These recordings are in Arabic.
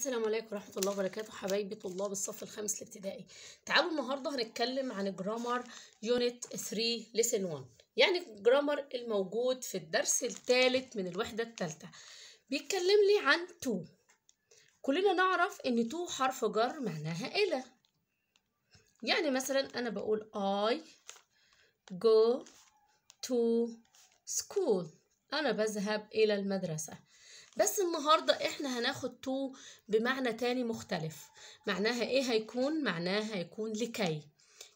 السلام عليكم ورحمة الله وبركاته حبايبي طلاب الصف الخامس الابتدائي تعالوا النهاردة هنتكلم عن جرامر يونت 3 ليسن 1 يعني الجرامر الموجود في الدرس الثالث من الوحدة الثالثة بيتكلم لي عن تو كلنا نعرف ان تو حرف جر معناها إلى يعني مثلا أنا بقول اي جو تو سكول أنا بذهب إلى المدرسة بس النهاردة احنا هناخد تو بمعنى تاني مختلف معناها ايه هيكون معناها هيكون لكي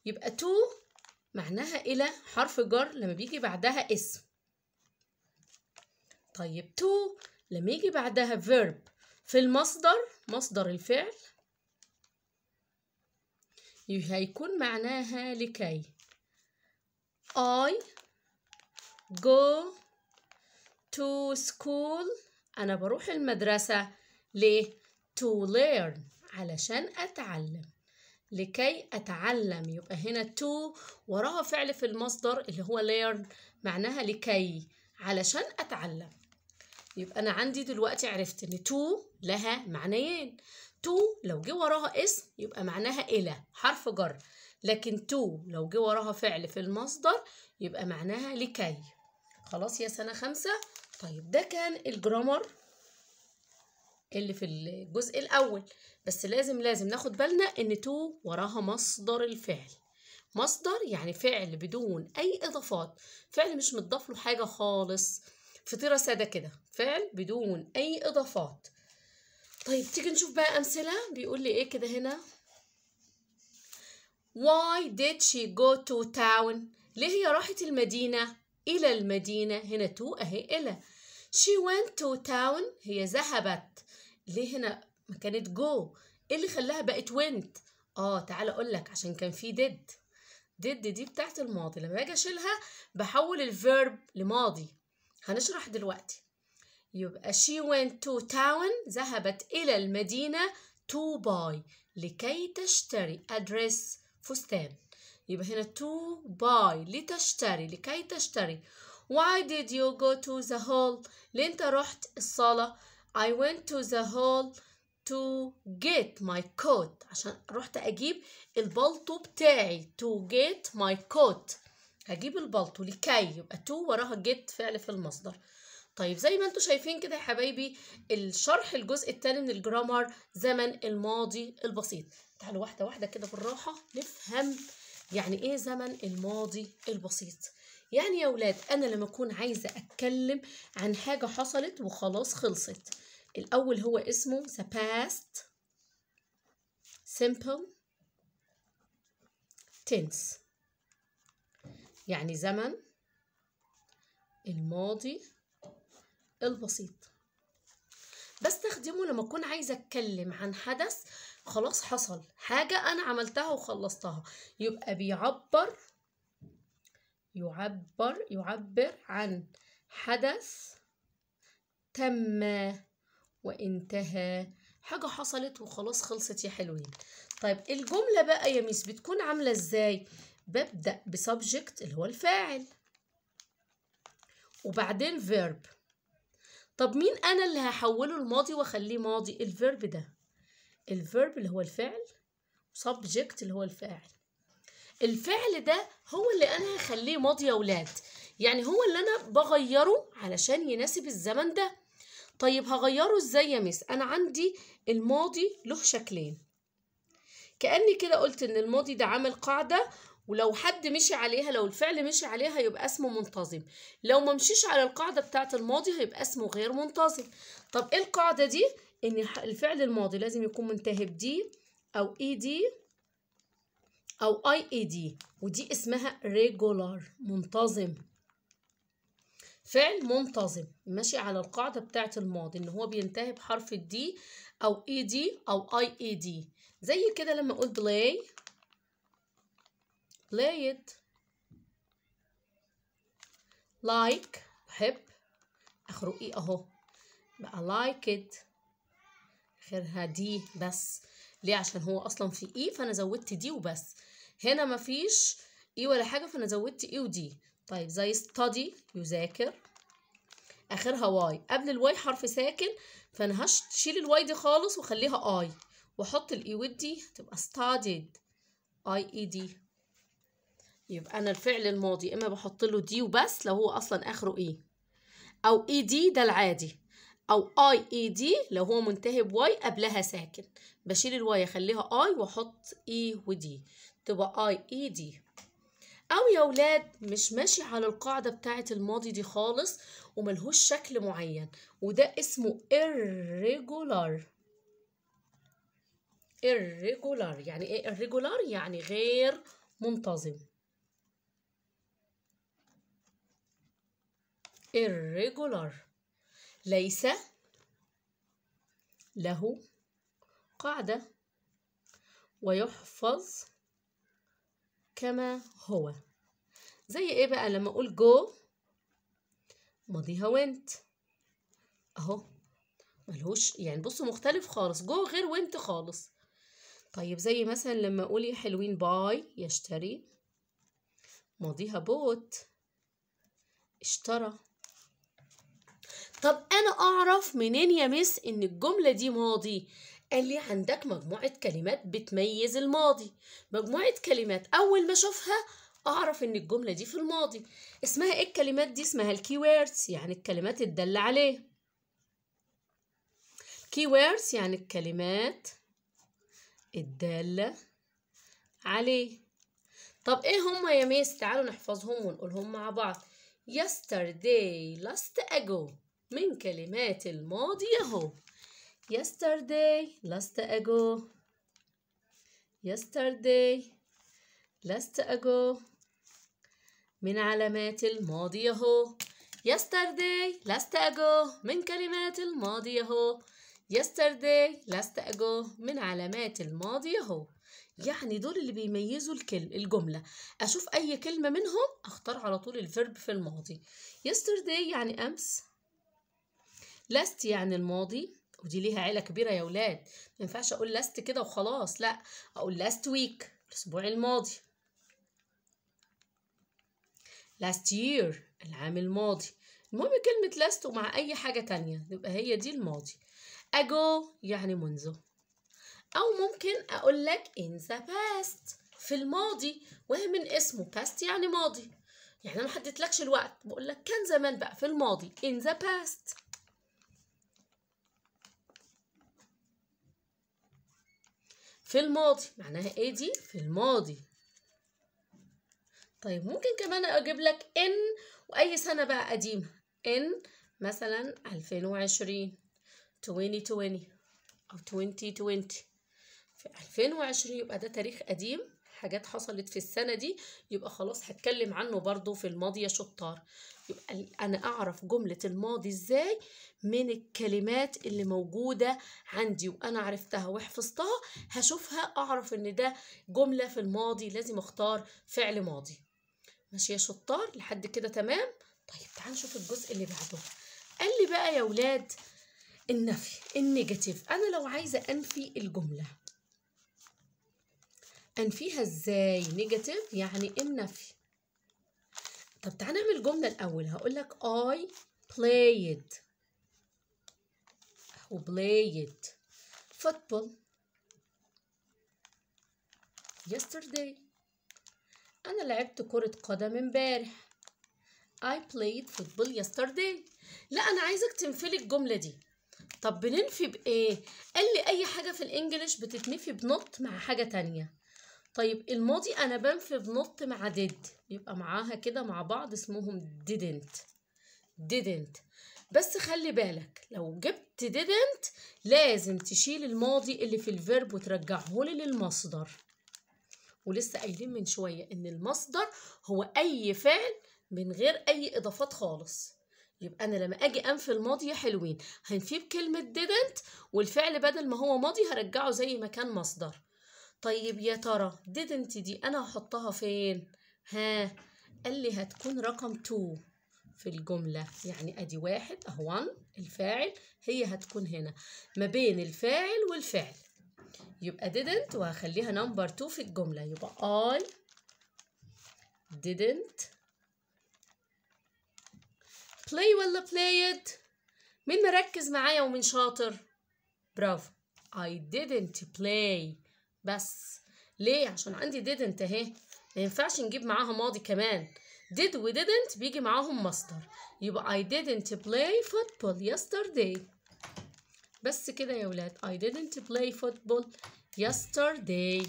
يبقى تو معناها الى حرف جر لما بيجي بعدها اسم طيب تو لما يجي بعدها verb في المصدر مصدر الفعل هيكون معناها لكي I go to school أنا بروح المدرسة ليه؟ to learn علشان أتعلم لكي أتعلم يبقى هنا to وراها فعل في المصدر اللي هو learn معناها لكي علشان أتعلم يبقى أنا عندي دلوقتي عرفت إن to لها معنيين to لو جه وراها اسم يبقى معناها إلى حرف جر لكن تو لو جه وراها فعل في المصدر يبقى معناها لكي خلاص يا سنة خمسة طيب ده كان الجرامر اللي في الجزء الأول بس لازم لازم ناخد بالنا إن تو وراها مصدر الفعل مصدر يعني فعل بدون أي إضافات فعل مش متضاف له حاجة خالص فطيرة سادة كده فعل بدون أي إضافات طيب تيجي نشوف بقى أمثلة بيقول لي إيه كده هنا Why did she go to town؟ ليه هي راحت المدينة؟ إلى المدينة هنا تو أهي إلى she went to town هي ذهبت ليه هنا ما كانت جو إيه اللي خلاها بقت went آه تعالى أقول لك عشان كان في did did دي بتاعت الماضي لما باجي أشيلها بحول الفيرب لماضي هنشرح دلوقتي يبقى she went to town ذهبت إلى المدينة to buy لكي تشتري أدرس فستان يبقى هنا to buy لتشتري لكي تشتري Why did you go to the hall ليه انت رحت الصالة I went to the hall to get my coat عشان رحت اجيب البلطو بتاعي to get my coat هجيب البلطو لكي يبقى to وراها get فعل في المصدر طيب زي ما انتم شايفين كده يا حبايبي الشرح الجزء الثاني من الجرامر زمن الماضي البسيط تعالوا واحده واحده كده بالراحه نفهم يعني ايه زمن الماضي البسيط يعني يا ولاد انا لما اكون عايزه اتكلم عن حاجه حصلت وخلاص خلصت الاول هو اسمه the past simple tense يعني زمن الماضي البسيط بستخدمه لما اكون عايزه اتكلم عن حدث خلاص حصل حاجة أنا عملتها وخلصتها يبقى بيعبر يعبر يعبر عن حدث تم وانتهى حاجة حصلت وخلاص خلصت يا حلوين طيب الجملة بقى يا ميس بتكون عاملة ازاي ببدأ بسبجكت اللي هو الفاعل وبعدين فيرب طب مين انا اللي هحوله الماضي واخليه ماضي الفيرب ده الفيرب اللي هو الفعل سبجكت اللي هو الفاعل الفعل ده هو اللي انا هخليه ماضي يا اولاد يعني هو اللي انا بغيره علشان يناسب الزمن ده طيب هغيره ازاي يا مس انا عندي الماضي له شكلين كاني كده قلت ان الماضي ده عامل قاعده ولو حد مشي عليها لو الفعل مشي عليها يبقى اسمه منتظم لو ما مشيش على القاعده بتاعه الماضي هيبقى اسمه غير منتظم طب ايه القاعده دي ان الفعل الماضي لازم يكون منتهي بدي او اي e دي او اي اي دي ودي اسمها ريجولار منتظم فعل منتظم ماشي على القاعده بتاعه الماضي ان هو بينتهي بحرف الدي او اي e دي او اي اي دي زي كده لما اقول بلاي play it like بحب اخرق ايه e اهو بقى like it اخرها دي بس ليه عشان هو اصلا في اي e، فانا زودت دي وبس هنا مفيش اي e ولا حاجه فانا زودت اي e ودي طيب زي study يذاكر اخرها واي قبل الواي حرف ساكن فانا هشيل الواي دي خالص واخليها اي واحط الاي ودي تبقى studied اي اي دي يبقى انا الفعل الماضي اما بحط له دي وبس لو هو اصلا اخره ايه او اي دي ده العادي او اي اي دي لو هو منتهي بواي قبلها ساكن بشيل الواي اخليها اي واحط اي e ودي تبقى اي اي دي او يا ولاد مش ماشي على القاعده بتاعه الماضي دي خالص وملهوش شكل معين وده اسمه irregular irregular يعني ايه irregular يعني غير منتظم irregular ليس له قاعدة ويحفظ كما هو زي ايه بقى لما اقول جو ماضيها went اهو ملهوش يعني بصوا مختلف خالص جو غير وانت خالص طيب زي مثلا لما اقول يا حلوين باي يشتري ماضيها بوت اشترى طب انا اعرف منين يا مس ان الجمله دي ماضي قال لي عندك مجموعه كلمات بتميز الماضي مجموعه كلمات اول ما اشوفها اعرف ان الجمله دي في الماضي اسمها ايه الكلمات دي اسمها الكي ويردز يعني الكلمات الداله عليه كي يعني الكلمات الداله عليه طب ايه هما يا ميس تعالوا نحفظهم ونقولهم مع بعض yesterday last ago من كلمات الماضي اهو yesterday last ago yesterday last ago من علامات الماضي اهو yesterday last ago من كلمات الماضي اهو yesterday last ago من علامات الماضي اهو يعني دول اللي بيميزوا الكلمة الجملة أشوف أي كلمة منهم أختار على طول الفيرب في الماضي yesterday يعني أمس لست يعني الماضي ودي ليها عيله كبيره يا ولاد ما ينفعش اقول لست كده وخلاص لا اقول لاست ويك الاسبوع الماضي last year العام الماضي المهم كلمة last ومع أي حاجة تانية يبقى هي دي الماضي ago يعني منذ أو ممكن أقول لك in the past في الماضي وهي من اسمه past يعني ماضي يعني أنا محددتلكش الوقت بقول لك كان زمان بقى في الماضي in the past في الماضي معناها ايه دي في الماضي طيب ممكن كمان اجيب لك ان واي سنه بقى قديمه ان مثلا 2020 2020 او 2020 في 2020 يبقى ده تاريخ قديم حاجات حصلت في السنة دي يبقى خلاص هتكلم عنه برضو في الماضي يا شطار يبقى أنا أعرف جملة الماضي إزاي من الكلمات اللي موجودة عندي وأنا عرفتها وحفظتها هشوفها أعرف إن ده جملة في الماضي لازم أختار فعل ماضي ماشي يا شطار لحد كده تمام طيب تعال نشوف الجزء اللي بعده قال لي بقى يا ولاد النفي النيجاتيف أنا لو عايزة أنفي الجملة أنفيها إزاي؟ نيجاتيف يعني النفي طب تعالى نعمل جملة الأول هقول لك I played أو played football yesterday أنا لعبت كرة قدم امبارح I played football yesterday لا أنا عايزك تنفلي الجملة دي طب بننفي بإيه؟ قال لي أي حاجة في الإنجليش بتتنفي بنط مع حاجة تانية طيب الماضي انا بنفذ نط مع did يبقى معاها كده مع بعض اسمهم didn't didn't بس خلي بالك لو جبت didn't لازم تشيل الماضي اللي في الفيرب وترجعه لي للمصدر ولسه قايلين من شويه ان المصدر هو اي فعل من غير اي اضافات خالص يبقى انا لما اجي انفي الماضي حلوين هنفيه بكلمه didn't والفعل بدل ما هو ماضي هرجعه زي ما كان مصدر طيب يا ترى didn't دي أنا هحطها فين؟ ها قال لي هتكون رقم 2 في الجملة يعني أدي واحد أهو الفاعل هي هتكون هنا ما بين الفاعل والفعل يبقى didn't وهخليها نمبر 2 في الجملة يبقى I didn't play ولا played مين مركز معايا ومين شاطر برافو I didn't play بس ليه عشان عندي didn't اهي ما ينفعش نجيب معاها ماضي كمان did و didn't بيجي معاهم مصدر يبقى I didn't play football yesterday بس كده يا ولاد I didn't play football yesterday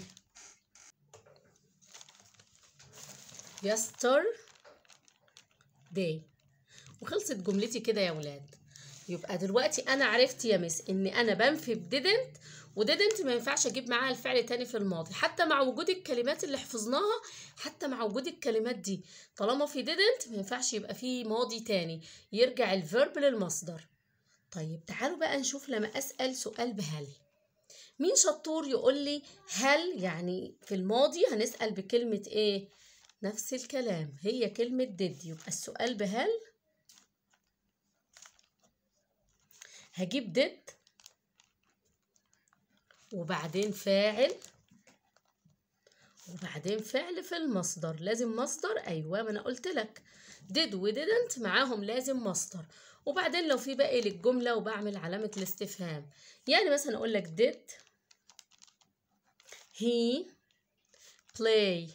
yesterday وخلصت جملتي كده يا ولاد يبقى دلوقتي انا عرفت يا مس ان انا بنفي ب didn't وديدنت ما ينفعش اجيب معاها الفعل تاني في الماضي حتى مع وجود الكلمات اللي حفظناها حتى مع وجود الكلمات دي طالما في didn't ما ينفعش يبقى في ماضي تاني يرجع الفيرب للمصدر طيب تعالوا بقى نشوف لما اسال سؤال بهل مين شطور يقول لي هل يعني في الماضي هنسال بكلمه ايه نفس الكلام هي كلمه did يبقى السؤال بهل هجيب did وبعدين فاعل وبعدين فعل في المصدر لازم مصدر ايوه ما انا قلت لك did didn't معاهم لازم مصدر وبعدين لو في باقي للجمله وبعمل علامه الاستفهام يعني مثلا اقول لك did he play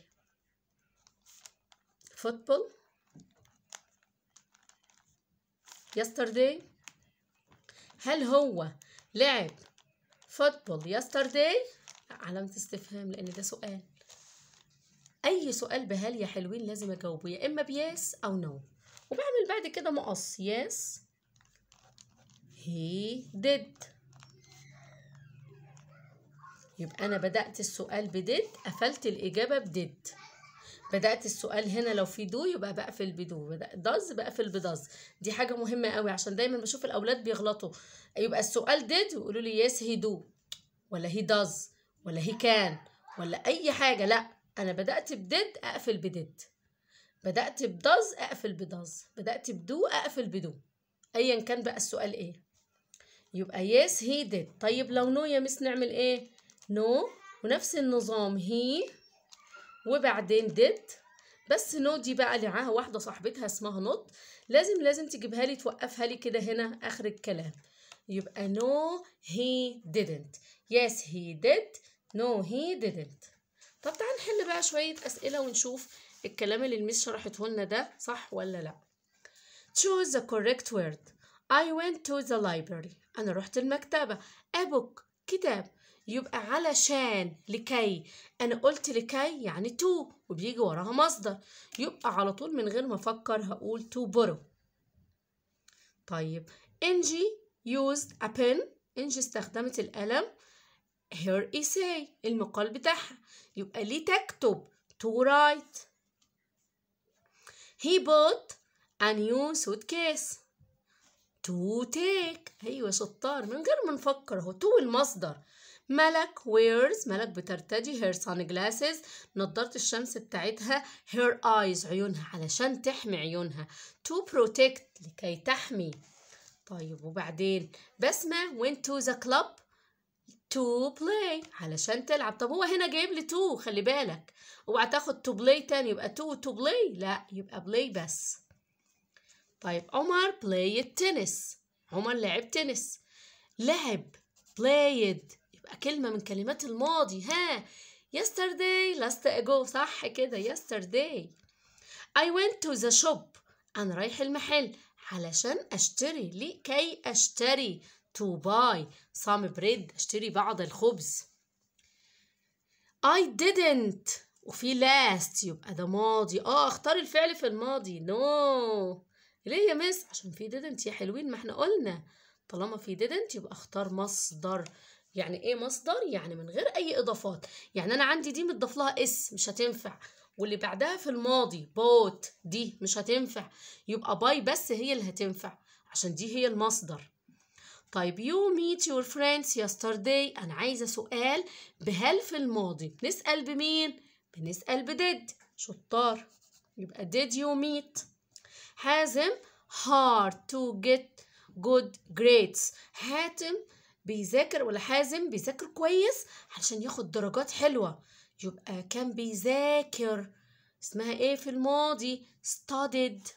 football yesterday هل هو لعب football yesterday علامة استفهام لأن ده سؤال أي سؤال بهال يا حلوين لازم أجاوبه يا إما بيس أو نو no. وبعمل بعد كده مقص يس هي ديد يبقى أنا بدأت السؤال بديد قفلت الإجابة بديد بدات السؤال هنا لو في دو يبقى بقفل بدو داز بقفل بداز دي حاجه مهمه قوي عشان دايما بشوف الاولاد بيغلطوا يبقى السؤال ديد ويقولوا لي يس هي دو ولا هي داز ولا هي كان ولا اي حاجه لا انا بدات بديد اقفل بديد بدات بداز اقفل بداز بدات بدو اقفل بدو ايا كان بقى السؤال ايه يبقى يس هي ديد طيب لو نو يا مس نعمل ايه نو no. ونفس النظام هي وبعدين ديد بس نو دي بقى اللي معاها واحده صاحبتها اسمها نوت لازم لازم تجيبها لي توقفها لي كده هنا اخر الكلام يبقى نو هي didn't يس هي did نو هي didn't طب تعال نحل بقى شويه اسئله ونشوف الكلام اللي الميس شرحته لنا ده صح ولا لا choose the correct word I went to the library أنا رحت المكتبة a book كتاب يبقى علشان لكي انا قلت لكي يعني تو وبيجي وراها مصدر يبقى على طول من غير ما افكر هقول تو برو طيب انجي used a pen انجي استخدمت القلم her essay المقال بتاعها يبقى ليه تكتب to write he bought a new suitcase to take ايوه شطار من غير ما نفكر هو تو المصدر ملك wears ملك بترتدي her sunglasses نضارة الشمس بتاعتها her eyes عيونها علشان تحمي عيونها to protect لكي تحمي طيب وبعدين بسمة went to the club to play علشان تلعب طب هو هنا جايب لي to خلي بالك اوعى تاخد to play تاني يبقى to to play لا يبقى play بس طيب عمر played tennis عمر لعب تنس لعب played كلمة من كلمات الماضي ها yesterday last ago صح كده yesterday I went to the shop أنا رايح المحل علشان أشتري لكي أشتري to buy some bread أشتري بعض الخبز I didn't وفي last يبقى ده ماضي اه اختار الفعل في الماضي نو no. ليه يا مس عشان في didn't يا حلوين ما احنا قلنا طالما في didn't يبقى اختار مصدر يعني ايه مصدر يعني من غير اي اضافات يعني انا عندي دي متضاف لها اس مش هتنفع واللي بعدها في الماضي بوت دي مش هتنفع يبقى باي بس هي اللي هتنفع عشان دي هي المصدر طيب يو ميت يور فريندز يسترداي انا عايزه سؤال بهل في الماضي بنسال بمين بنسال بديد شطار يبقى did يو ميت حازم hard to get good grades حاتم بيذاكر ولا حازم بيذاكر كويس علشان ياخد درجات حلوة يبقى كان بيذاكر اسمها ايه في الماضي studied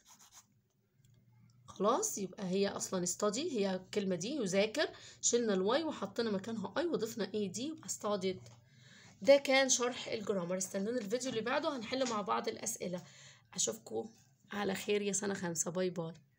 خلاص يبقى هي اصلا study هي الكلمة دي يذاكر شلنا الواي وحطينا مكانها اي وضفنا اي دي يبقى studied ده كان شرح الجرامر استنونا الفيديو اللي بعده هنحل مع بعض الاسئلة اشوفكم على خير يا سنة خمسة باي باي